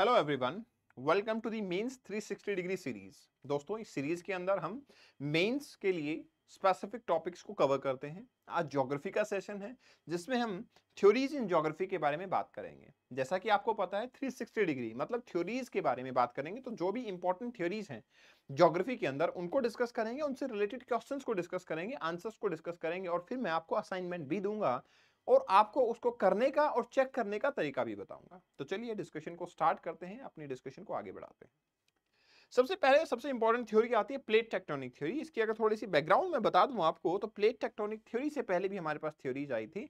Hello everyone welcome to the mains 360 degree series दोस्तों इस series के अंदर हम मेंस के लिए स्पेसिफिक टॉपिक्स को कवर करते हैं आज ज्योग्राफी का सेशन है जिसमें हम थ्योरीज इन ज्योग्राफी के बारे में बात करेंगे जैसा कि आपको पता है 360 डिग्री मतलब थ्योरीज के बारे में बात करेंगे तो जो भी इंपॉर्टेंट थ्योरीज हैं ज्योग्राफी के अंदर उनको डिस्कस करेंगे उनसे रिलेटेड क्वेश्चंस को डिस्कस करेंगे आंसर्स को डिस्कस करेंगे और फिर मैं आपको असाइनमेंट भी दूंगा और आपको उसको करने का और चेक करने का तरीका भी बताऊंगा तो चलिए डिस्कशन को स्टार्ट करते हैं अपनी डिस्कशन को आगे बढ़ाते हैं सबसे पहले सबसे इंपॉर्टेंट थ्योरी आती है प्लेट टेक्टोनिक थ्योरी इसकी अगर थोड़ी सी बैकग्राउंड में बता दूं आपको तो प्लेट टेक्टोनिक थ्योरी से पहले भी हमारे पास थ्योरीज आई थी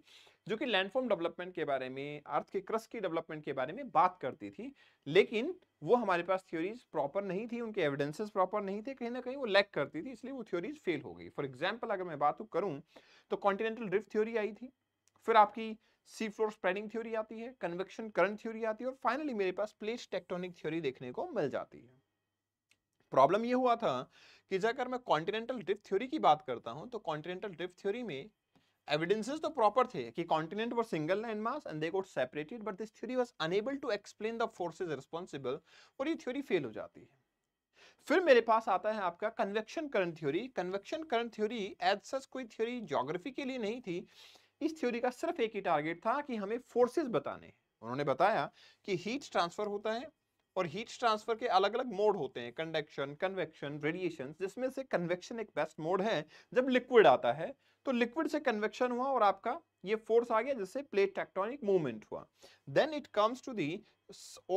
जो कि लैंडफॉर्म डेवलपमेंट के बारे में अर्थ के क्रस की डेवलपमेंट के बारे में बात करती थी लेकिन वो हमारे पास थ्योरीज प्रॉपर नहीं थी उनके एविडेंसेस प्रॉपर नहीं थे कहीं ना कहीं वो लैक करती थी इसलिए वो थ्योरीज फेल हो गई फॉर एग्जाम्पल अगर मैं बात करूँ तो कॉन्टिनेंटल ड्रिफ्ट थ्योरी आई थी फिर आपकी सी फ्लोर स्प्रेडिंग थ्योरी आती है कन्वेक्शन करंट थ्योरी आती है और फाइनली मेरे पास प्लेट टेक्टोनिक थ्योरी देखने को मिल जाती है प्रॉब्लम यह हुआ था कि अगर मैं कॉन्टिनेंटल ड्रिफ्ट थ्योरी की बात करता हूं तो कॉन्टिनेंटल ड्रिफ्ट थ्योरी में एविडेंसेस तो प्रॉपर थे कि continent were single land mass and they separated but this theory was unable to explain the forces responsible और ये थ्योरी फेल हो जाती है फिर मेरे पास आता है आपका convection current theory convection current theory as such कोई थ्योरी ज्योग्राफी के लिए नहीं थी इस थ्योरी का सिर्फ एक ही टारगेट था कि हमें फोर्सेस बताने उन्होंने बताया कि हीट ट्रांसफर होता है और हीट ट्रांसफर के अलग अलग मोड होते हैं कंडक्शन कन्वेक्शन रेडिएशन जिसमें से कन्वेक्शन एक बेस्ट मोड है जब लिक्विड आता है तो लिक्विड से कन्वेक्शन हुआ और आपका ये फोर्स आ गया जिससे प्लेट टेक्टोनिक मूवमेंट हुआ then it comes to the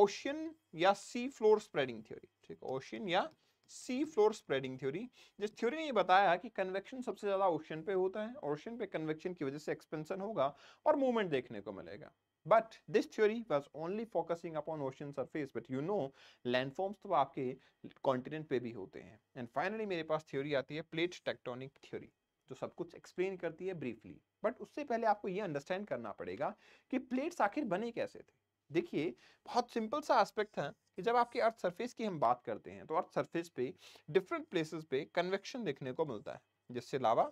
ocean या सी फ्लोर स्प्रेडिंग थ्योरी ठीक ओशियन या सी फ्लोर स्प्रेडिंग थ्योरी जिस थ्योरी ने ये बताया कि कन्वेक्शन सबसे ज़्यादा ओशन पे होता है ओशन पे कन्वेक्शन की वजह से एक्सपेंशन होगा और मूवमेंट देखने को मिलेगा but this theory was only focusing upon ocean surface but you know landforms तो आपके कॉन्टिनेंट पे भी होते हैं एंड फाइनली मेरे पास थ्योरी आती है प्लेट टेक्टोनिक थ्योरी जो सब कुछ एक्सप्लेन करती है ब्रीफली बट उससे पहले आपको ये अंडरस्टैंड करना पड़ेगा कि प्लेट्स आखिर बने कैसे थे देखिए बहुत सिंपल सा एस्पेक्ट है कि जब आपके अर्थ सरफेस की हम बात करते हैं तो अर्थ सरफेस पे डिफरेंट प्लेसेस पे कन्वेक्शन देखने को मिलता है जिससे लावा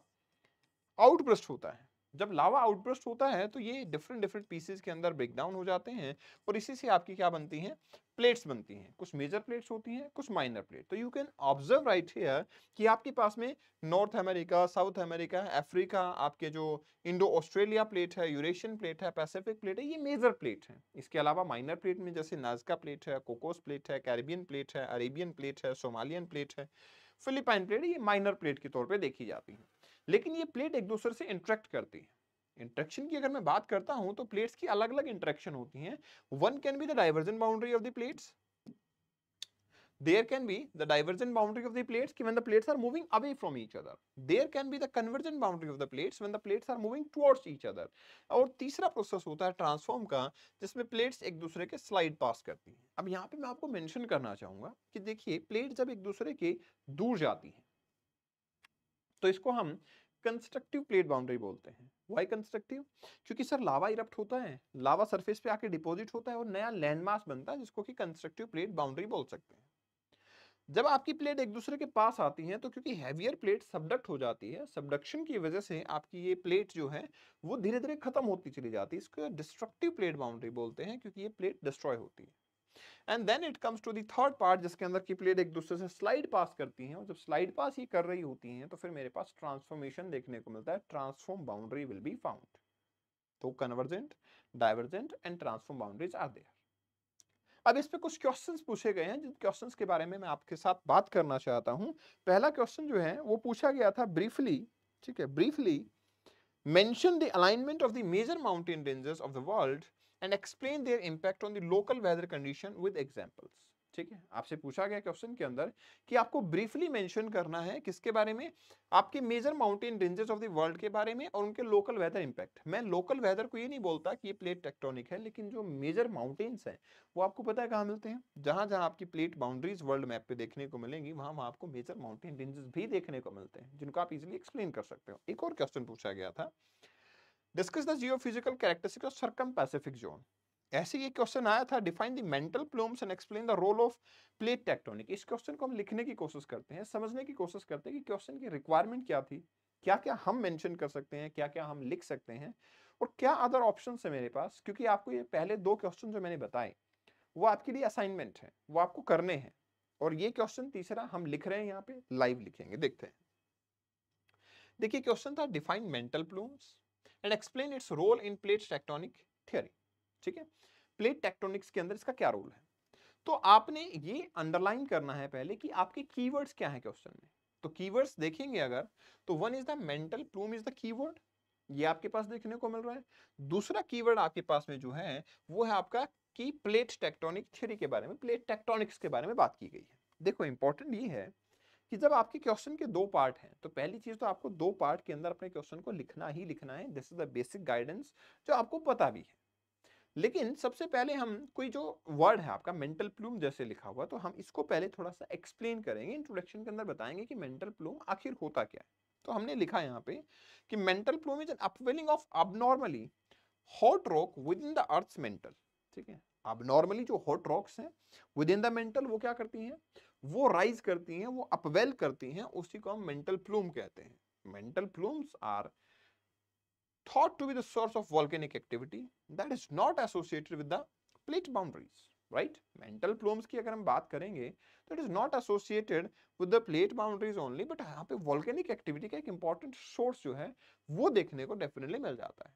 आउटब्रस्ट होता है जब लावा आउटब्रस्ट होता है तो ये डिफरेंट डिफरेंट पीसेज के अंदर ब्रेक डाउन हो जाते हैं और इसी से आपकी क्या बनती हैं प्लेट्स बनती हैं कुछ मेजर प्लेट्स होती हैं कुछ माइनर प्लेट तो you can observe right here कि आपके पास में North America South America Africa आपके जो इंडो ऑस्ट्रेलिया प्लेट है यूरेशियन प्लेट है पैसिफिक प्लेट है ये मेजर प्लेट है इसके अलावा माइनर प्लेट में जैसे नाजका प्लेट है कोकोस प्लेट है कैरिबियन प्लेट है अरेबियन प्लेट है सोमालियन प्लेट है फिलिपाइन प्लेट ये माइनर प्लेट के तौर पर देखी जाती है लेकिन ये प्लेट एक दूसरे से इंट्रैक्ट करती है इंट्रैक्शन की अगर मैं बात करता हूं तो प्लेट्स की अलग अलग इंट्रैक्शन होती हैं one can be the divergent boundary of the plates there can be the divergent boundary of the plates when the plates are moving away from each other there can be the convergent boundary of the plates when the plates are moving towards each other और तीसरा process होता है transform का जिसमें plates एक दूसरे के slide past करती हैं अब यहाँ पे मैं आपको मेंशन करना चाहूंगा कि देखिए प्लेट जब एक दूसरे के दूर जाती हैं तो इसको हम कंस्ट्रक्टिव प्लेट बाउंड्री बोलते हैं वाई कंस्ट्रक्टिव क्योंकि सर लावा इरप्ट होता है लावा सरफेस पे आके डिपॉजिट होता है और नया लैंडमार्क बनता है जिसको कि कंस्ट्रक्टिव प्लेट बाउंड्री बोल सकते हैं जब आपकी प्लेट एक दूसरे के पास आती है तो क्योंकि हैवियर प्लेट सबडक्ट हो जाती है सबडक्शन की वजह से आपकी ये प्लेट जो है वो धीरे धीरे खत्म होती चली जाती है इसको डिस्ट्रक्टिव प्लेट बाउंड्री बोलते हैं क्योंकि ये प्लेट डिस्ट्रॉय होती है and then it comes to the third part जिसके अंदर की प्लेट एक दूसरे से स्लाइड पास करती हैं और जब स्लाइड पास ही कर रही होती हैं तो फिर मेरे पास ट्रांसफॉर्मेशन देखने को मिलता है transform boundary will be found तो convergent divergent and transform boundaries are there अब इस पे कुछ क्वेश्चंस पूछे गए हैं जिन क्वेश्चंस के बारे में मैं आपके साथ बात करना चाहता हूं पहला क्वेश्चन जो है वो पूछा गया था ब्रीफली ठीक है briefly mention the alignment of the major mountain ranges of the world and explain their impact on the local weather condition with examples ठीक है आपसे पूछा गया क्वेश्चन के अंदर कि आपको ब्रीफली मेंशन करना है किसके बारे में आपके major mountain ranges of the world के बारे में और उनके लोकल वेदर इंपैक्ट मैं लोकल वेदर को ये नहीं बोलता कि ये प्लेट टेक्टोनिक है लेकिन जो मेजर माउंटेन्स हैं वो आपको पता है कहाँ मिलते हैं जहाँ जहाँ आपकी प्लेट बाउंड्रीज वर्ल्ड मैप पे देखने को मिलेंगी वहाँ वहाँ आपको मेजर माउंटेन रेंजेस भी देखने को मिलते हैं जिनको आप इजिली एक्सप्लेन कर सकते हो एक और क्वेश्चन पूछा गया था discuss the geo physical characteristic of circum Pacific zone ऐसे ये क्वेश्चन आया था define the mantle plumes and explain the role of plate tectonic इस क्वेश्चन को हम लिखने की कोशिश करते हैं समझने की कोशिश करते हैं कि क्वेश्चन की रिक्वायरमेंट क्या थी क्या क्या हम मेंशन कर सकते हैं क्या क्या हम लिख सकते हैं और क्या अदर ऑप्शन है मेरे पास क्योंकि आपको ये पहले दो क्वेश्चन जो मैंने बताए वो आपके लिए असाइनमेंट है वो आपको करने हैं और ये क्वेश्चन तीसरा हम लिख रहे हैं यहाँ पे लाइव लिखेंगे देखते हैं देखिए क्वेश्चन था define mantle plumes and explain its role in plate tectonic theory ठीक है प्लेट टेक्टोनिक्स के अंदर इसका क्या रोल है तो आपने ये अंडरलाइन करना है पहले कि आपके कीवर्ड्स क्या है क्वेश्चन में तो कीवर्ड्स देखेंगे अगर तो one is the mantle plume is the keyword ये आपके पास देखने को मिल रहा है दूसरा कीवर्ड आपके पास में जो है वो है आपका की प्लेट टेक्टोनिक थ्योरी के बारे में प्लेट टेक्टोनिक्स के बारे में बात की गई है देखो इंपॉर्टेंट ये है कि जब आपके क्वेश्चन के दो पार्ट हैं तो पहली चीज तो आपको दो पार्ट के अंदर अपने क्वेश्चन को लिखना ही लिखना है this is the basic guidance जो आपको पता भी है लेकिन सबसे पहले हम कोई जो वर्ड है आपका मेंटल प्लूम जैसे लिखा हुआ तो हम इसको पहले थोड़ा सा एक्सप्लेन करेंगे इंट्रोडक्शन के अंदर बताएंगे कि मेंटल प्लूम आखिर होता क्या है तो हमने लिखा यहाँ पे कि mantle plume is an upwelling of abnormally hot rock within the earth mantle ठीक है अब नॉर्मली जो हॉट रॉक्स हैं विद इन द मेंटल वो क्या करती हैं वो राइज करती हैं वो अपवेल करती हैं उसी को हम मेंटल प्लूम कहते हैं mantle plumes are thought to be the source of volcanic activity that is not associated with the plate boundaries right mantle plumes की अगर हम बात करेंगे तो it is not associated with the plate boundaries only but यहाँ पे volcanic activity का एक इंपॉर्टेंट सोर्स जो है वो देखने को डेफिनेटली मिल जाता है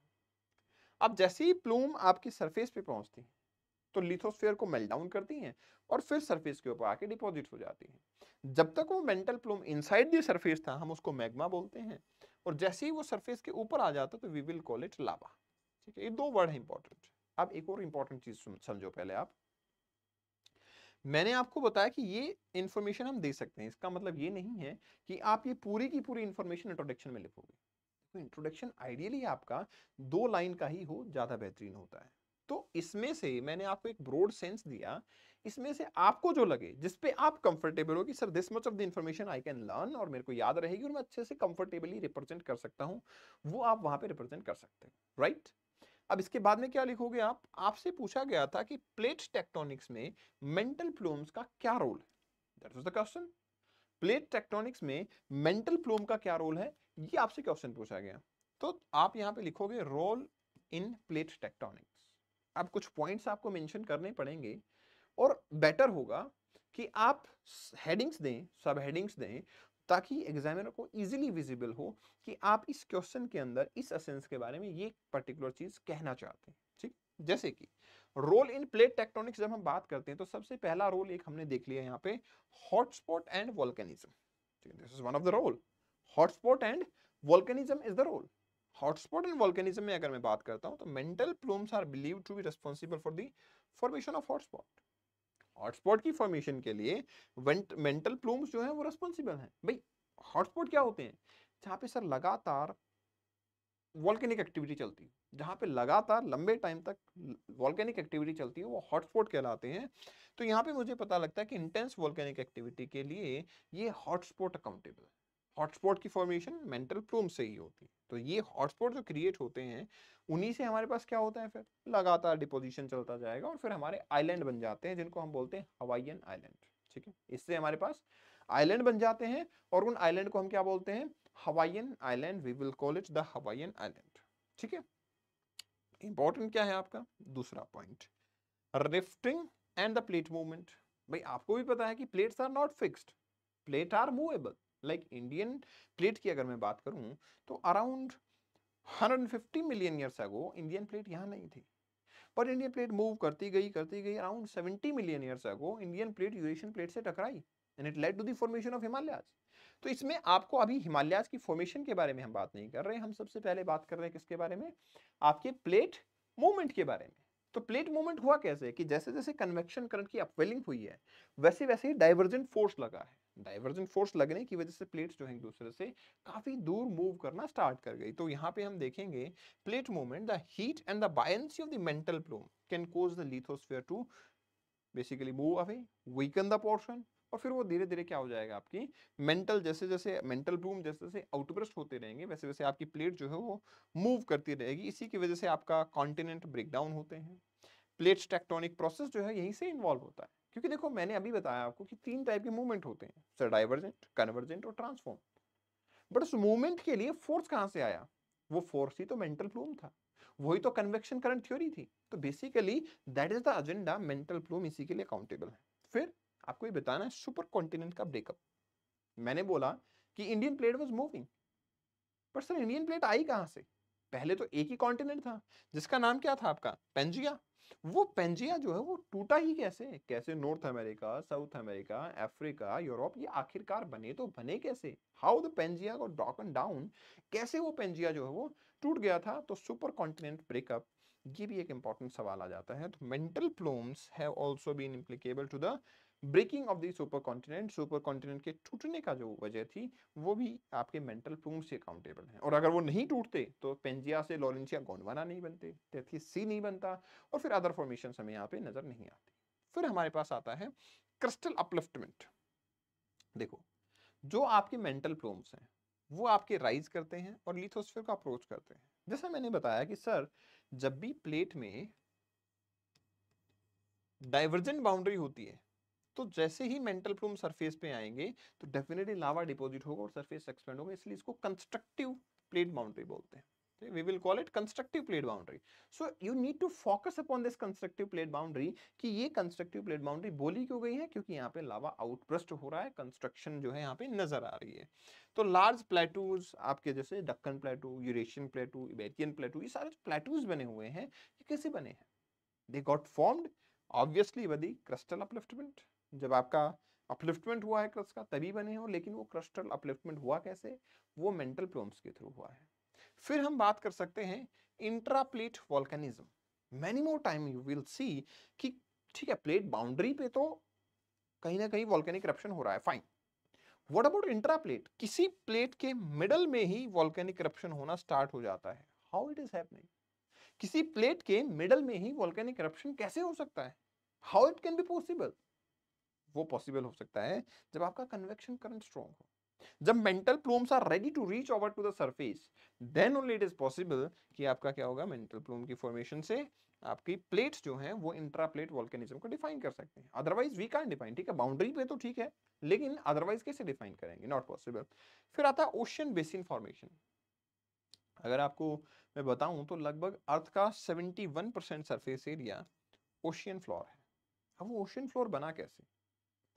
अब जैसे ही प्लूम आपकी सरफेस पे पहुंचती है तो लिथोस्फेयर को मेल्टाउन करती हैं और फिर सरफेस के ऊपर आके डिपॉजिट हो जाती हैं जब तक वो mantle plume inside the surface था हम उसको मैग्मा बोलते हैं और जैसे ही वो सरफेस के ऊपर आ जाता तो we will call it lava ठीक है ये दो वर्ड है इंपॉर्टेंट अब एक और इंपॉर्टेंट चीज समझो पहले आप मैंने आपको बताया कि ये इंफॉर्मेशन हम दे सकते हैं इसका मतलब ये नहीं है कि आप ये पूरी की पूरी इंफॉर्मेशन इंट्रोडक्शन में लिखोगे इंट्रोडक्शन आइडियली आपका दो लाइन का ही हो ज़्यादा बेहतरीन होता है तो इसमें से मैंने आपको एक ब्रॉड सेंस दिया इसमें से आपको जो लगे जिस पे आप कंफर्टेबल हो कि sir this much of the information I can learn और मेरे को याद रहेगी और मैं अच्छे से कंफर्टेबली रिप्रेजेंट कर सकता हूं वो आप वहां पे रिप्रेजेंट कर सकते हैं राइट अब इसके बाद में क्या लिखोगे आप आपसे पूछा गया था कि प्लेट टेक्टोनिक्स में मेंटल प्लूम्स का क्या रोल है that was the question plate tectonics में मेंटल प्लूम का क्या रोल है ये आपसे क्वेश्चन पूछा गया तो आप यहां पे लिखोगे रोल इन प्लेट टेक्टोनिक अब कुछ पॉइंट्स आपको मेंशन करने पड़ेंगे और बेटर होगा कि आप हेडिंग्स दें सब हेडिंग्स दें ताकि एग्जामिनर को इजीली विजिबल हो कि आप इस क्वेश्चन के अंदर इस असेंस के बारे में ये पर्टिकुलर चीज़ कहना चाहते हैं ठीक जैसे कि रोल इन प्लेट टेक्टोनिक्स जब हम बात करते हैं तो सबसे पहला रोल एक हमने देख लिया यहाँ पे hotspot and volcanism this is one of the role hotspot and volcanism is the role hotspot in volcanism में अगर मैं बात करता हूँ तो mantle plumes are believe to be responsible for the formation of hotspot hotspot की formation के लिए मेंटल प्लूम्स जो है वो रेस्पॉन्सिबल हैं भाई हॉटस्पॉट क्या होते हैं जहाँ पे सर लगातार वॉल्केनिक एक्टिविटी चलती है जहाँ पे लगातार लंबे टाइम तक वॉल्केनिक एक्टिविटी चलती है वो हॉटस्पॉट कहलाते हैं तो यहाँ पे मुझे पता लगता है कि इंटेंस वॉल्केनिक एक्टिविटी के लिए ये हॉटस्पॉट अकाउंटेबल है हॉटस्पॉट की फॉर्मेशन मेंटल प्रोम से ही होती है तो ये हॉटस्पॉट जो क्रिएट होते हैं उन्हीं से हमारे पास क्या होता है फिर लगातार डिपोजिशन चलता जाएगा और फिर हमारे आइलैंड बन जाते हैं जिनको हम बोलते हैं हवाइयन आइलैंड ठीक है इससे हमारे पास आइलैंड बन जाते हैं और उन आइलैंड को हम क्या बोलते हैं Hawaiian island we will call it the Hawaiian island ठीक है इंपॉर्टेंट क्या है आपका दूसरा point rifting and the plate movement भाई आपको भी पता है कि plates are not fixed plate are movable like Indian plate की अगर मैं बात करूं तो around 150 million years ago Indian plate यहाँ नहीं थी पर इंडियन प्लेट मूव करती गई करती गई around 70 million years ago Indian plate Eurasian plate से टकराई and it led to the formation of Himalayas तो इसमें आपको अभी हिमालयाज की फॉर्मेशन के बारे में हम बात नहीं कर रहे हम सबसे पहले बात कर रहे हैं किसके बारे में आपके प्लेट मूवमेंट के बारे में तो प्लेट मूवमेंट हुआ कैसे कि जैसे जैसे कन्वेक्शन करंट की अपवेलिंग हुई है वैसे वैसे ही डाइवर्जेंट फोर्स लगा है डाइवर्जेंट फोर्स लगने की वजह से प्लेट्स जो है एक दूसरे से काफी दूर मूव करना स्टार्ट कर गई तो यहाँ पे हम देखेंगे plate movement the heat and the buoyancy of the mantle plume can cause the lithosphere to basically move away weaken the portion और फिर वो धीरे धीरे क्या हो जाएगा आपकी मेंटल जैसे जैसे मेंटल ब्लूम जैसे जैसे आउटब्रस्ट होते रहेंगे वैसे वैसे आपकी प्लेट जो है वो मूव करती रहेगी इसी की वजह से आपका कॉन्टिनेंट ब्रेकडाउन होते हैं प्लेट्स टेक्टोनिक प्रोसेस जो है यहीं से इन्वॉल्व होता है क्योंकि देखो मैंने अभी बताया आपको कि तीन टाइप के मूवमेंट होते हैं सर डाइवर्जेंट कन्वर्जेंट और ट्रांसफॉर्म बट उस मूवमेंट के लिए फोर्स कहाँ से आया वो फोर्स ही तो मेंटल प्लूम था वही तो कन्वेक्शन करंट थ्योरी थी तो basically that is the agenda mantle plume इसी के लिए अकाउंटेबल है फिर आपको ये बताना है सुपर कॉन्टिनेंट का ब्रेकअप मैंने बोला कि इंडियन प्लेट वॉज मूविंग पर सर इंडियन प्लेट आई कहाँ से पहले तो एक ही कॉन्टिनेंट था जिसका नाम क्या था आपका पेंजिया वो पेंजिया जो है वो टूटा ही कैसे कैसे North America South America Africa Europe ये आखिरकार बने तो बने कैसे हाउ द पेंजिया को डॉकन डाउन कैसे वो पेंजिया जो है वो टूट गया था तो सुपर कॉन्टिनेंट ब्रेकअप ये भी एक इंपॉर्टेंट सवाल आ जाता है तो mantle plumes have also been implicable to the breaking of the super continent के टूटने का जो वजह थी वो भी आपके मेंटल प्रूम से अकाउंटेबल है और अगर वो नहीं टूटते तो पेंजिया से लॉरेंसिया गोंडवाना नहीं बनते तैतीस सी नहीं बनता और फिर अदर फॉर्मेशन हमें यहाँ पे नजर नहीं आती फिर हमारे पास आता है क्रिस्टल अपलिफ्टमेंट देखो जो आपके मेंटल प्रोम्स हैं वो आपके राइज करते हैं और लिथोस्फेयर को अप्रोच करते हैं जैसा मैंने बताया कि सर जब भी प्लेट में डाइवर्जेंट बाउंड्री होती है तो जैसे ही मेंटल प्लूम सरफेस पे आएंगे तो डेफिनेटली लावा डिपॉजिट होगा और सरफेस एक्सपेंड होगा इसलिए इसको कंस्ट्रक्टिव प्लेट बाउंड्री बोलते हैं we will call it constructive plate boundary so you need to focus upon this constructive plate boundary कि ये constructive plate boundary बोली क्यों गई है क्योंकि यहाँ पे लावा outburst हो रहा है construction जो है यहाँ पे नजर आ रही है तो large plateaus आपके जैसे Deccan plateau Eurasian plateau Iberian plateau ये सारे plateaus बने हुए हैं ये कैसे बने हैं they got formed obviously by the crustal upliftment जब आपका अपलिफ्टमेंट हुआ है क्रस्ट का तभी बने हो लेकिन वो क्रस्टल अपलिफ्टमेंट हुआ कैसे वो मेंटल प्लोम्स के थ्रू हुआ है फिर हम बात कर सकते हैं intraplate volcanism many more time you will see कि ठीक है प्लेट बाउंड्री पे तो कहीं ना कहीं वॉल्केनिक करप्शन हो रहा है फाइन व्हाट अबाउट इंट्राप्लेट किसी प्लेट के मिडल में ही वॉल्केनिक करप्शन होना स्टार्ट हो जाता है हाउ इट इज हैपनिंग किसी प्लेट के मिडल में ही वॉल्केनिक करप्शन कैसे हो सकता है how it can be possible वो पॉसिबल हो सकता है जब आपका कन्वेक्शन करंट स्ट्रॉन्ग हो जब mantle plumes are ready to reach over to the surface then only it is possible कि आपका क्या होगा मेंटल प्लूम की फॉर्मेशन से आपकी प्लेट्स जो हैं वो इंट्रा प्लेट वॉल्केनिज्म को डिफाइन कर सकते हैं अदरवाइज वी कैन डिफाइन ठीक है बाउंड्री पे तो ठीक है लेकिन अदरवाइज कैसे डिफाइन करेंगे नॉट पॉसिबल फिर आता है ओशियन बेसिन फॉर्मेशन अगर आपको मैं बताऊं तो लगभग अर्थ का 71 सरफेस एरिया ओशियन फ्लोर है अब वो ओशियन फ्लोर बना कैसे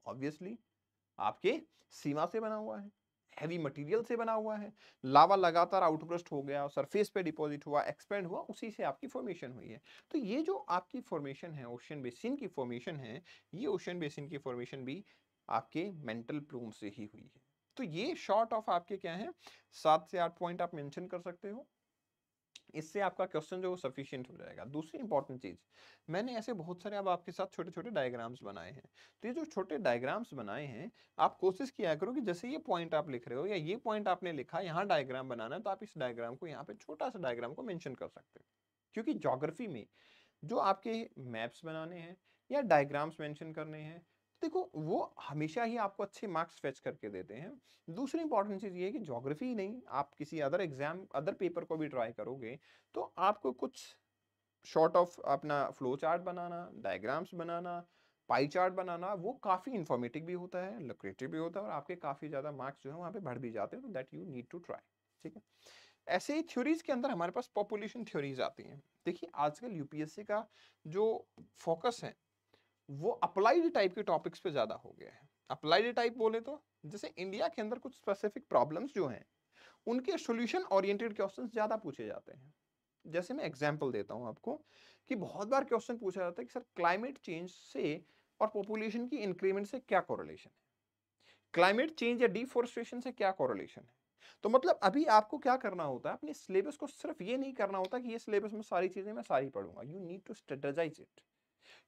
ऑब्वियसली आपके सीमा से बना हुआ है हैवी मटेरियल से बना हुआ है लावा लगातार आउटब्रस्ट हो गया सरफेस पे डिपॉजिट हुआ एक्सपेंड हुआ उसी से आपकी फॉर्मेशन हुई है तो ये जो आपकी फॉर्मेशन है ओशन बेसिन की फॉर्मेशन है ये ओशन बेसिन की फॉर्मेशन भी आपके मेंटल प्लूम से ही हुई है तो ये शॉर्ट ऑफ आपके क्या है सात से आठ पॉइंट आप मेंशन कर सकते हो इससे आपका क्वेश्चन जो सफिशियंट हो जाएगा दूसरी इंपॉर्टेंट चीज मैंने ऐसे बहुत सारे अब आपके साथ छोटे छोटे डायग्राम्स बनाए हैं तो ये जो छोटे डायग्राम्स बनाए हैं आप कोशिश किया करो कि जैसे ये पॉइंट आप लिख रहे हो या ये पॉइंट आपने लिखा यहाँ डायग्राम बनाना है तो आप इस डायग्राम को यहाँ पे छोटा सा डायग्राम को मैंशन कर सकते हो क्योंकि जोग्राफी में जो आपके मैप्स बनाने हैं या डायग्राम्स मैंशन करने हैं देखो वो हमेशा ही आपको अच्छे मार्क्स फेच करके देते हैं दूसरी इंपॉर्टेंट चीज़ ये है कि जोग्राफी ही नहीं आप किसी अदर एग्जाम अदर पेपर को भी ट्राई करोगे तो आपको कुछ शॉर्ट ऑफ अपना फ्लो चार्ट बनाना डायग्राम्स बनाना पाई चार्ट बनाना वो काफ़ी इन्फॉर्मेटिव भी होता है लुक्रेटिव भी होता है और आपके काफ़ी ज़्यादा मार्क्स जो है वहाँ पर बढ़ भी जाते हैं तो that you need to try ठीक है ऐसे ही थ्योरीज के अंदर हमारे पास पॉपुलेशन थ्योरीज आती हैं देखिए आजकल यूपीएससी का जो फोकस है वो अप्लाइड टाइप के टॉपिक्स पे ज़्यादा हो गया है अप्लाइड टाइप बोले तो जैसे इंडिया के अंदर कुछ स्पेसिफिक प्रॉब्लम्स जो हैं उनके सोल्यूशन ओरिएंटेड क्वेश्चन ज़्यादा पूछे जाते हैं जैसे मैं एग्जाम्पल देता हूँ आपको कि बहुत बार क्वेश्चन पूछा जाता है कि सर क्लाइमेट चेंज से और पॉपुलेशन की इंक्रीमेंट से क्या कोरिलेशन है क्लाइमेट चेंज या डिफोरेस्टेशन से क्या कोरिलेशन है तो मतलब अभी आपको क्या करना होता है अपने सिलेबस को सिर्फ ये नहीं करना होता कि ये सिलेबस में सारी चीज़ें मैं सारी पढ़ूंगा you need to strategize it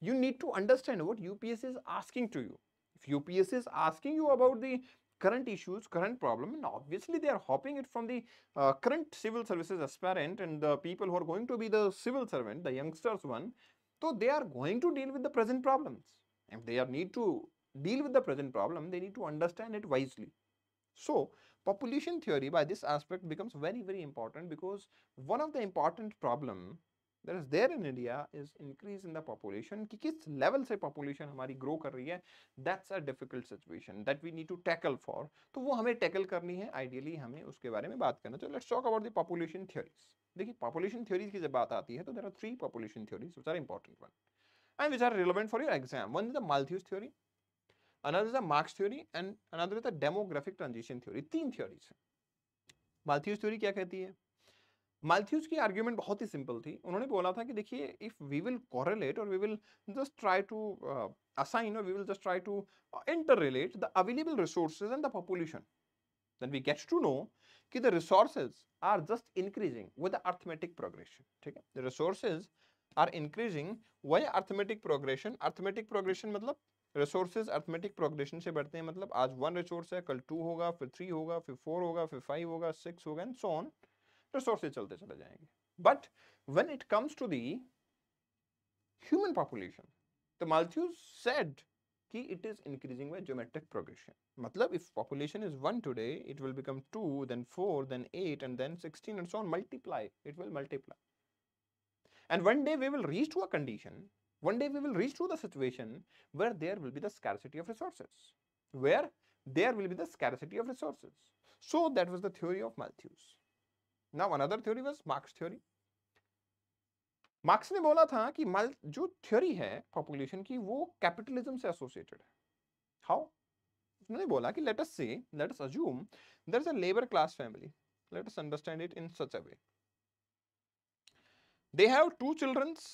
You need to understand what UPS is asking to you. If UPS is asking you about the current issues, current problem, and obviously they are hopping it from the uh, current civil services aspirant and the people who are going to be the civil servant, the youngsters one, so they are going to deal with the present problems. If they are need to deal with the present problem, they need to understand it wisely. So, population theory by this aspect becomes very, very important because one of the important problem that is there in India is increase in the population कि किस level से population हमारी grow कर रही है that's a difficult situation that we need to tackle for तो वो हमें tackle करनी है ideally हमें उसके बारे में बात करना चाहिए let's talk about the population theories देखिए population theories की जब बात आती है तो there are three population theories which are important one and which are relevant for your exam one is the Malthus theory another is the Marx theory and another is the demographic transition theory तीन theories हैं Malthus theory क्या कहती है मालथ्यूज की argument बहुत ही simple थी उन्होंने बोला था कि देखिए इफ वी विल कोरिलेट और we will just try to assign और we will just try to inter relate the available resources and the population then we gets to know कि the resources are just increasing with arithmetic progression ठीक है the resources are increasing by arithmetic progression arithmetic progression मतलब resources arithmetic progression से बढ़ते हैं मतलब आज one resource है कल टू होगा फिर थ्री होगा फिर फोर होगा फिर फाइव होगा सिक्स होगा एंड सो ऑन रिसोर्स चलते चले जाएंगे but when it comes to the human population, the Malthus said ki it is increasing by geometric progression. Matlab, if population is 1 today, it will become 2, then 4, then 8, and then 16, and so on, multiply. It will multiply. And one day we will reach to a condition, one day we will reach to the situation where there will be the scarcity of resources, where there will be the scarcity of resources. So that was the theory of Malthus. Now another theory was Marx theory Marx ने बोला था कि मल जो theory है population की वो capitalism से एसोसिएटेड है हाउ उसने बोला कि लेट अस से let us assume there is a labour class family let us understand it in such a way they have two childrens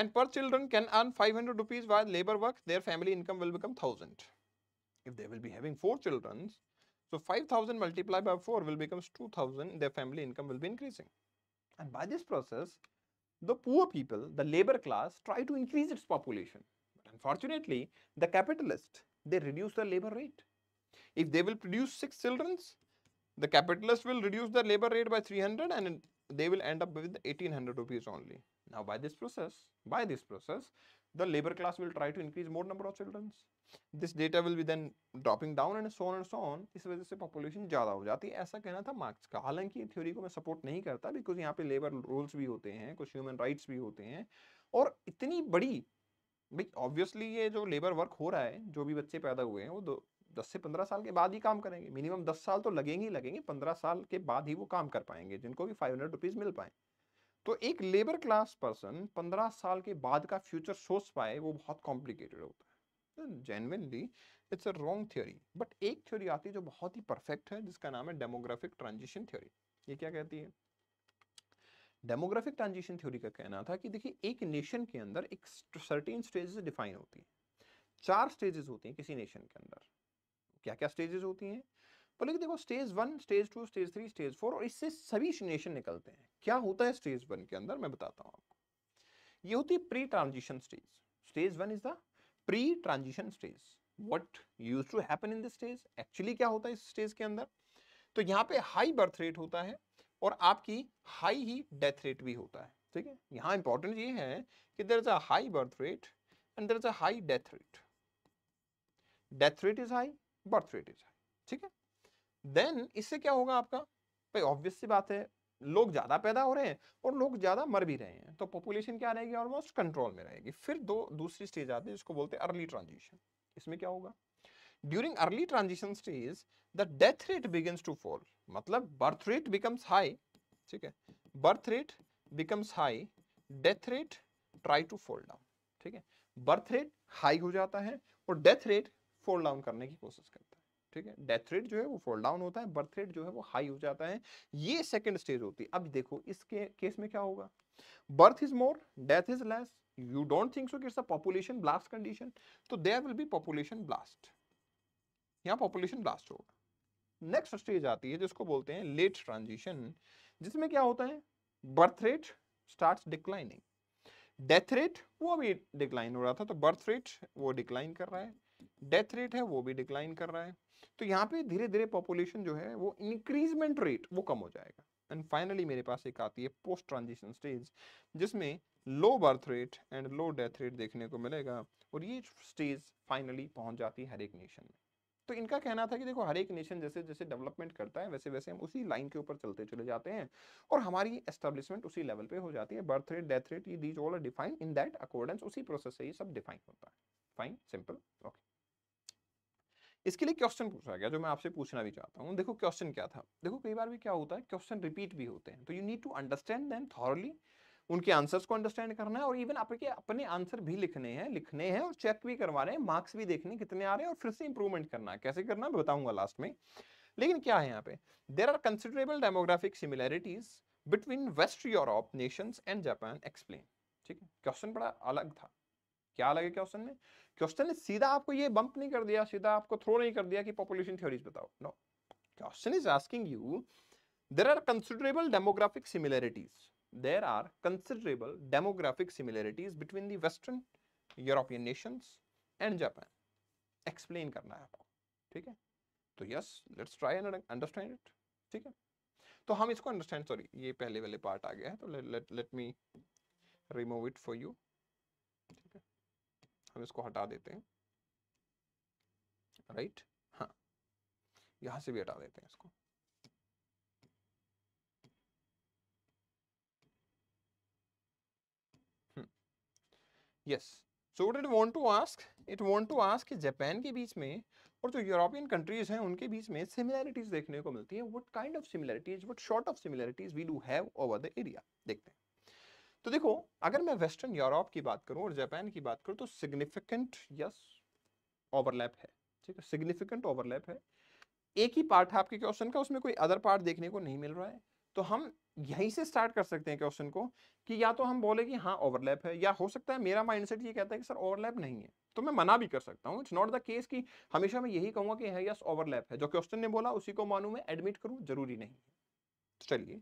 and per children can earn 500 rupees while labor work their family income will become 1000 if they will be having four childrens So 5000 multiplied by 4 will becomes 2000. Their family income will be increasing. And by this process, the poor people, the labor class, try to increase its population. But unfortunately, the capitalists, they reduce the labor rate. If they will produce 6 children, the capitalists will reduce the labor rate by 300 and they will end up with 1800 rupees only. Now by this process, by this process, the labor class will try to increase more number of children this data will be then dropping down and so on and so on इस वजह से population ज़्यादा हो जाती है ऐसा कहना था मार्क्स का हालांकि ये थ्योरी को मैं सपोर्ट नहीं करता बिकॉज यहाँ पे लेबर रूल्स भी होते हैं कुछ ह्यूमन राइट्स भी होते हैं और इतनी बड़ी भाई ऑब्वियसली ये जो लेबर वर्क हो रहा है जो भी बच्चे पैदा हुए हैं वो दो दस से पंद्रह साल के बाद ही काम करेंगे मिनिमम दस साल तो लगेंगे ही लगेंगे पंद्रह साल के बाद ही वो काम कर पाएंगे जिनको भी फाइव हंड्रेड रुपीज़ मिल पाएँ तो एक लेबर क्लास पर्सन पंद्रह साल के बाद का फ्यूचर सोच पाए वो बहुत कॉम्प्लिकेटेड होता है तो genuinely it's a wrong theory but एक थ्योरी आती है जो बहुत ही परफेक्ट है जिसका नाम है डेमोग्राफिक ट्रांजिशन थ्योरी ये क्या कहती है डेमोग्राफिक ट्रांजिशन थ्योरी का कहना था कि देखिए एक नेशन के अंदर एक सर्टेन स्टेजेस डिफाइन होती है चार स्टेजेस होती हैं किसी नेशन के अंदर क्या क्या स्टेजेस होती हैं लेकिन देखो stage one stage two stage three stage four और इससे सभी सिनेशन निकलते हैं क्या होता है स्टेज वन के अंदर मैं बताता हूँ आपको ये होती है pre transition stage stage one is the pre transition stage what use to happen in this stage actually क्या होता है इस स्टेज के अंदर तो यहाँ पे हाई बर्थ रेट होता है और आपकी हाई ही डेथ रेट भी होता है ठीक है यहाँ इंपॉर्टेंट ये है कि there is a high birth rate and there is a high death rate death rate is high birth rate is high ठीक है देन इससे क्या होगा आपका भाई ऑब्वियस सी बात है लोग ज़्यादा पैदा हो रहे हैं और लोग ज़्यादा मर भी रहे हैं तो पॉपुलेशन क्या रहेगी ऑलमोस्ट कंट्रोल में रहेगी फिर दो दूसरी स्टेज आती है जिसको बोलते हैं अर्ली ट्रांजिशन इसमें क्या होगा during early transition stage the death rate begins to fall मतलब बर्थ रेट बिकम्स हाई ठीक है birth rate becomes high death rate try to fall down ठीक है बर्थ रेट हाई हो जाता है और डेथ रेट फॉल डाउन करने की कोशिश करता है ठीक है डेथ रेट जो है वो फोल्ड डाउन होता है बर्थ रेट जो है वो हाई हो जाता है ये सेकेंड स्टेज होती है अब देखो इसके केस में क्या होगा birth is more death is less you don't think so कि it's a population blast condition तो there will be population blast यहां पॉपुलेशन ब्लास्ट होगा नेक्स्ट स्टेज आती है जिसको बोलते हैं लेट ट्रांजिशन जिसमें क्या होता है birth rate starts declining death rate वो भी डिक्लाइन हो रहा था तो बर्थ रेट वो डिक्लाइन कर रहा है डेथ रेट है वो भी डिक्लाइन कर रहा है तो यहाँ पे धीरे धीरे पॉपुलेशन जो है वो इंक्रीजमेंट रेट वो कम हो जाएगा एंड फाइनली मेरे पास एक आती है पोस्ट ट्रांजिशन स्टेज जिसमें low birth rate and low death rate देखने को मिलेगा और ये स्टेज फाइनली पहुंच जाती है हर एक नेशन में तो इनका कहना था कि देखो हर एक नेशन जैसे जैसे डेवलपमेंट करता है वैसे वैसे हम उसी लाइन के ऊपर चलते चले जाते हैं और हमारी एस्टेब्लिशमेंट उसी लेवल पे हो जाती है बर्थ रेट डेथ रेट ये डिफाइन इन दैट अकॉर्डेंस उसी प्रोसेस से ये सब डिफाइन होता है फाइन सिंपल ओके इसके लिए क्वेश्चन पूछा गया जो मैं आपसे पूछना भी चाहता हूँ देखो क्वेश्चन क्या था देखो कई बार भी क्या होता है क्वेश्चन रिपीट भी होते हैं तो you need to understand then thoroughly उनके आंसर्स को अंडरस्टैंड करना है और इवन आपके अपने आंसर भी लिखने हैं लिखने हैं और चेक भी करवा रहे हैं मार्क्स भी देखने कितने आ रहे हैं और फिर से इंप्रूवमेंट करना है कैसे करना मैं बताऊंगा लास्ट में लेकिन क्या है यहाँ पे there are considerable demographic similarities between west Europe nations and Japan explain ठीक है क्वेश्चन बड़ा अलग था क्या लगे क्वेश्चन में क्वेश्चन ने सीधा आपको ये बंप नहीं कर दिया सीधा आपको थ्रो नहीं कर दिया कि पॉपुलेशन थ्योरीज बताओ no question is asking you there are considerable demographic similarities there are considerable demographic similarities between the western European nations and Japan explain करना है आपको ठीक है तो yes let's try and understand it ठीक है तो हम इसको अंडरस्टैंड सॉरी ये पहले वाले पार्ट आ गया है तो let let me remove it for you हम इसको हटा देते हैं राइट हाँ यहां से भी हटा देते हैं इसको yes so what it want to ask it want to ask Japan के बीच में और जो यूरोपियन कंट्रीज हैं उनके बीच में सिमिलैरिटीज देखने को मिलती है what kind of similarities what sort of similarities we do have over the area देखते हैं तो देखो अगर मैं वेस्टर्न यूरोप की बात करूं और जापान की बात करूं तो सिग्निफिकेंट यस ओवरलैप है ठीक है सिग्निफिकेंट ओवरलैप है एक ही पार्ट है आपके क्वेश्चन का उसमें कोई अदर पार्ट देखने को नहीं मिल रहा है तो हम यहीं से स्टार्ट कर सकते हैं क्वेश्चन को कि या तो हम बोले कि हाँ ओवरलैप है या हो सकता है मेरा माइंडसेट ये कहता है कि सर ओवरलैप नहीं है तो मैं मना भी कर सकता हूँ इट्स नॉट द केस कि हमेशा मैं यही कहूंगा कि है यस ओवरलैप है जो क्वेश्चन ने बोला उसी को मानू मैं एडमिट करूँ जरूरी नहीं है चलिए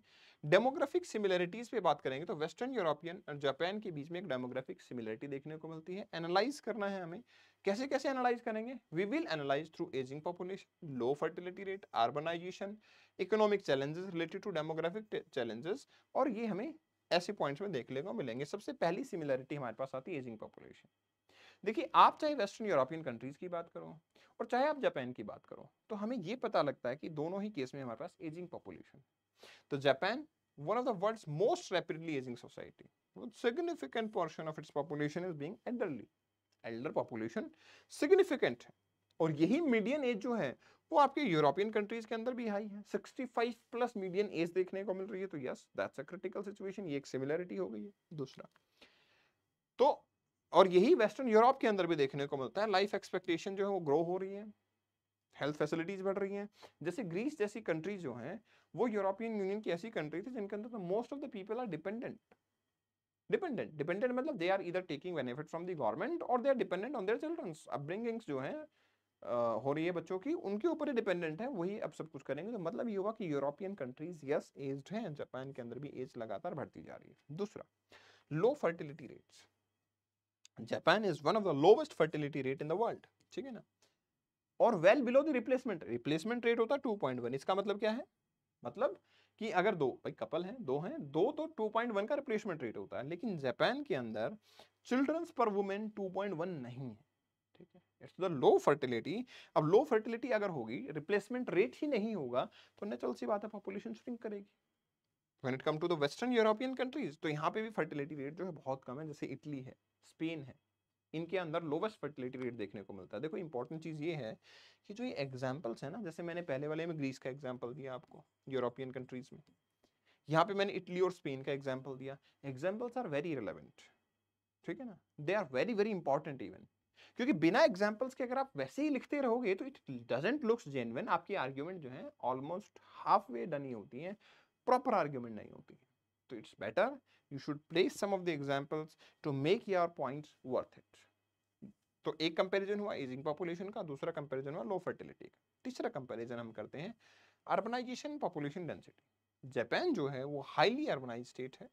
डेमोग्राफिक सिमिलैरिटीज पे बात करेंगे तो वेस्टर्न यूरोपियन और जापान के बीच में एक डेमोग्राफिक सिमिलैरिटी देखने को मिलती है एनालाइज करना है हमें कैसे कैसे एनालाइज करेंगे we will analyse through ageing population low fertility rate urbanisation economic challenges related to demographic challenges और ये हमें ऐसे पॉइंट्स में देखने को मिलेंगे सबसे पहली सिमिलैरिटी हमारे पास आती है एजिंग पॉपुलेशन देखिए आप चाहे वेस्टर्न यूरोपियन कंट्रीज की बात करो और चाहे आप जापान की बात करो तो हमें ये पता लगता है कि दोनों ही केस में हमारे पास एजिंग पॉपुलेशन तो Japan one of the world's most rapidly ageing society with significant portion of its population is being elderly elder population significant है और यही मीडियन एज जो है वो आपके यूरोपियन कंट्रीज के अंदर भी हाई है 65 प्लस मीडियन एज देखने को मिल रही है तो yes that's a critical situation ये एक सिमिलरिटी हो गई है दूसरा तो और यही वेस्टर्न यूरोप के अंदर भी देखने को मिलता है लाइफ एक्सपेक्टेशन जो है वो ग्रो हो रही है हेल्थ फैसिलिटीज बढ़ रही हैं जैसे ग्रीस जैसी कंट्रीज जो हैं वो यूरोपियन यूनियन की ऐसी कंट्री थी जिनके अंदर most of the people are dependent dependent dependent मतलब दे आर इधर taking benefit from the government और they are dependent on their childrens upbringings जो हैं हो रही है बच्चों की उनके ऊपर ही डिपेंडेंट है वही अब सब कुछ करेंगे तो मतलब ये हुआ कि यूरोपियन कंट्रीज यस एज्ड हैं जापान के अंदर भी एज लगातार बढ़ती जा रही है दूसरा low fertility rates Japan is one of the lowest fertility rate in the world ठीक है ना और well below the replacement replacement rate होता टू पॉइंट वन इसका मतलब क्या है मतलब कि अगर दो भाई कपल हैं दो हैं दो तो टू पॉइंट वन का रिप्लेसमेंट रेट होता है लेकिन जापान के अंदर चिल्ड्रंस पर वुमेन टू पॉइंट वन नहीं है ठीक है इट्स द लो फर्टिलिटी अब लो फर्टिलिटी अगर होगी रिप्लेसमेंट रेट ही नहीं होगा तो नेचुरल सी बात है पॉपुलेशन श्रिंक करेगी when it come to the western European countries तो यहाँ पे भी फर्टिलिटी रेट जो है बहुत कम है जैसे इटली है स्पेन है इनके अंदर लोवेस्ट फर्टिलिटी रेट देखने को मिलता है देखो इंपॉर्टेंट चीज़ ये है कि जो ये एग्जाम्पल्स है ना जैसे मैंने पहले वाले में ग्रीस का एग्जाम्पल दिया आपको यूरोपियन कंट्रीज में यहाँ पे मैंने इटली और स्पेन का एग्जाम्पल दिया एग्जाम्पल्स आर वेरी रिलेवेंट ठीक है ना they are very very important even क्योंकि बिना एग्जाम्पल्स के अगर आप वैसे ही लिखते रहोगे तो इट डजेंट लुक्स जेनवन आपकी आर्ग्यूमेंट जो है ऑलमोस्ट हाफ वे डन ही होती है प्रॉपर आर्ग्यूमेंट नहीं होती तो it's better you should place some of the examples to make your points worth it तो एक कंपैरिजन हुआ एजिंग पॉपुलेशन का दूसरा कंपैरिजन हुआ लो फर्टिलिटी का तीसरा कंपैरिजन हम करते हैं अर्बनाइजेशन पॉपुलेशन डेंसिटी जापान जो है वो हाईली अर्बनाइज स्टेट है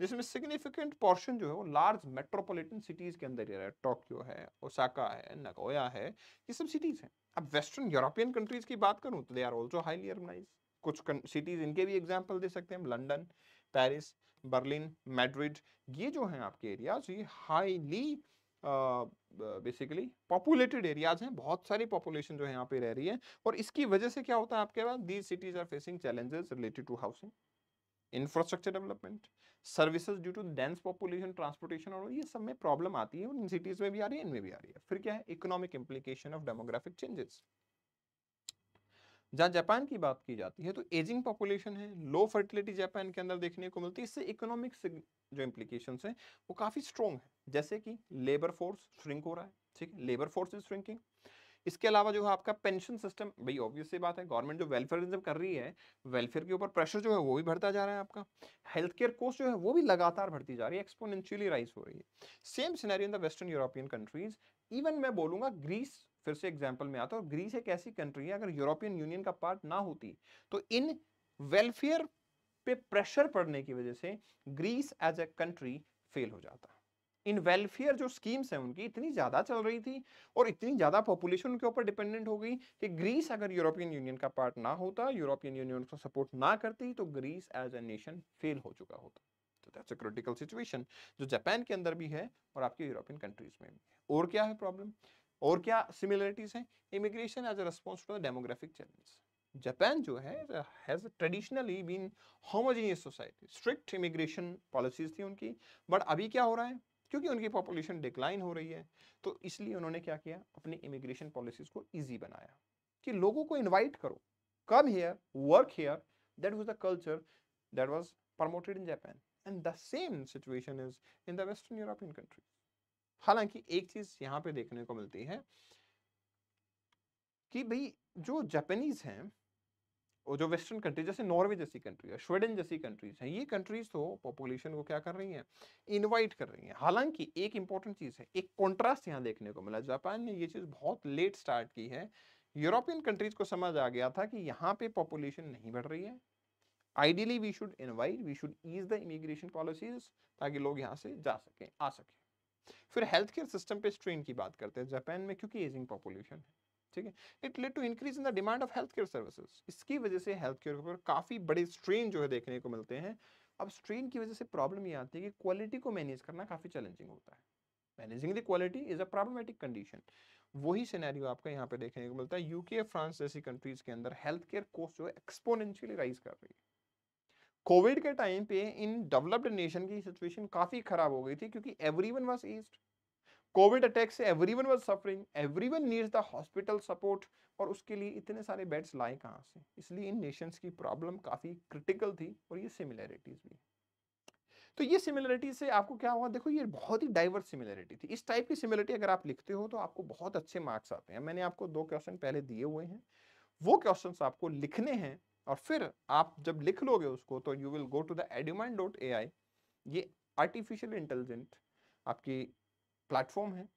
जिसमें सिग्निफिकेंट पोर्शन जो है वो लार्ज मेट्रोपॉलिटन सिटीज के अंदर ही रहा है टोक्यो है ओसाका है नगोया है ये सब सिटीज हैं अब वेस्टर्न यूरोपियन कंट्रीज की बात करूं तो they are also highly urbanise कुछ सिटीज इनके भी एग्जाम्पल दे सकते हैं हम लंडन पेरिस बर्लिन मैड्रिड ये जो हैं आपके एरियाज ये हाईली बेसिकली पॉपुलेटेड एरियाज हैं बहुत सारी पॉपुलेशन जो है यहाँ पे रह रही है और इसकी वजह से क्या होता है आपके पास these cities are facing challenges related to housing infrastructure development services due to dense population transportation और ये सब में प्रॉब्लम आती है और इन सिटीज में भी आ रही है इनमें भी आ रही है फिर क्या है economic implication of demographic changes जहाँ जापान की बात की जाती है तो एजिंग पॉपुलेशन है लो फर्टिलिटी जापान के अंदर देखने को मिलती है इससे इकोनॉमिक जो इम्प्लीकेशन है वो काफ़ी स्ट्रॉन्ग है जैसे कि लेबर फोर्स श्रिंक हो रहा है ठीक है लेबर फोर्स इज श्रिंकिंग इसके अलावा जो है आपका पेंशन सिस्टम भाई ऑब्वियस बात है गवर्नमेंट जो वेलफेयरिज्म कर रही है वेलफेयर के ऊपर प्रेशर जो है वो भी बढ़ता जा रहा है आपका हेल्थ केयर कोस्ट जो है वो भी लगातार बढ़ती जा रही है एक्सपोनेंशियली राइज हो रही है same scenario in the western European countries even मैं बोलूंगा ग्रीस फिर से एग्जाम्पल में आता है और ग्रीस एक ऐसी कंट्री है अगर यूरोपियन यूनियन का पार्ट ना होती तो इन वेलफेयर पे प्रेशर पड़ने की वजह से Greece as a country fail हो जाता इन वेलफेयर जो स्कीम्स हैं उनकी इतनी ज़्यादा चल रही थी और इतनी ज़्यादा पॉपुलेशन के ऊपर डिपेंडेंट हो गई कि ग्रीस अगर यूरोपियन यूनियन का पार्ट ना होता यूरोपियन यूनियन को सपोर्ट ना करती तो Greece as a nation fail हो चुका होता तो दैट्स अ क्रिटिकल सिचुएशन जो जापान के अंदर भी है और आपके यूरोपियन कंट्रीज में भी और क्या है प्रॉब्लम और क्या सिमिलरिटीज हैं immigration as a response to the demographic challenge Japan जो है has traditionally been homogeneous society strict immigration policies थी उनकी बट अभी क्या हो रहा है क्योंकि उनकी पॉपुलेशन डिक्लाइन हो रही है तो इसलिए उन्होंने क्या किया अपनी इमिग्रेशन पॉलिसीज को ईजी बनाया कि लोगों को इन्वाइट करो come here work here that was the culture that was promoted in Japan and the same situation is in the western European countries हालांकि एक चीज यहाँ पे देखने को मिलती है कि भाई जो जापानीज हैं और जो वेस्टर्न कंट्री जैसे नॉर्वे जैसी कंट्री है स्वीडन जैसी कंट्रीज हैं ये कंट्रीज तो पॉपुलेशन को क्या कर रही हैं इनवाइट कर रही हैं हालांकि एक इंपॉर्टेंट चीज़ है एक कॉन्ट्रास्ट यहाँ देखने को मिला जापान ने ये चीज़ बहुत लेट स्टार्ट की है यूरोपियन कंट्रीज को समझ आ गया था कि यहाँ पे पॉपुलेशन नहीं बढ़ रही है ideally we should invite we should ease the immigration policies ताकि लोग यहाँ से जा सकें आ सकें फिर हेल्थ केयर सिस्टम पे स्ट्रेन की बात करते हैं जापान में क्योंकि एजिंग पॉपुलेशन है ठीक है it led to increase in the demand of health care services इसकी वजह से हेल्थ केयर के ऊपर काफ़ी बड़े स्ट्रेन जो है देखने को मिलते हैं अब स्ट्रेन की वजह से प्रॉब्लम ये आती है कि क्वालिटी को मैनेज करना काफ़ी चैलेंजिंग होता है managing the quality is a problematic condition वही सिनेरियो आपका यहाँ पे देखने को मिलता है यूके फ्रांस जैसी कंट्रीज के अंदर हेल्थ केयर कॉस्ट जो है एक्सपोनेंशियली राइज कर रही है कोविड के टाइम पे इन डेवलप्ड नेशन की सिचुएशन काफ़ी खराब हो गई थी क्योंकि every one was aged Covid attack से every one suffering every one needs the hospital support और उसके लिए इतने सारे बेड्स लाए कहाँ से इसलिए इन नेशंस की प्रॉब्लम काफ़ी क्रिटिकल थी और ये सिमिलैरिटीज़ भी तो ये सिमिलैरिटी से आपको क्या हुआ देखो ये बहुत ही डाइवर्स सिमिलरिटी थी इस टाइप की सिमिलरिटी अगर आप लिखते हो तो आपको बहुत अच्छे मार्क्स आते हैं मैंने आपको दो क्वेश्चन पहले दिए हुए हैं वो क्वेश्चन आपको लिखने हैं और फिर आप जब लिख लोगे उसको तो you will go to the edumine dot a ये आर्टिफिशियल इंटेलिजेंट आपकी प्लेटफॉर्म है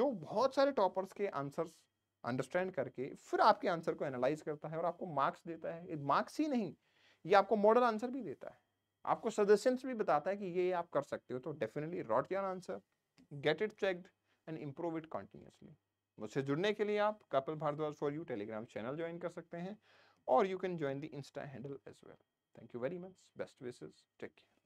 जो बहुत सारे टॉपर्स के आंसर्स अंडरस्टैंड करके फिर आपके आंसर को एनालाइज करता है और आपको मार्क्स देता है मार्क्स ही नहीं ये आपको मॉडल आंसर भी देता है आपको सजेशंस भी बताता है कि ये आप कर सकते हो तो definitely wrote your answer get it checked and improve it continuously मुझसे जुड़ने के लिए आप Kapil Bhardwaj for you Telegram channel join कर सकते हैं or you can join the Insta handle as well. Thank you very much. Best wishes. Take care.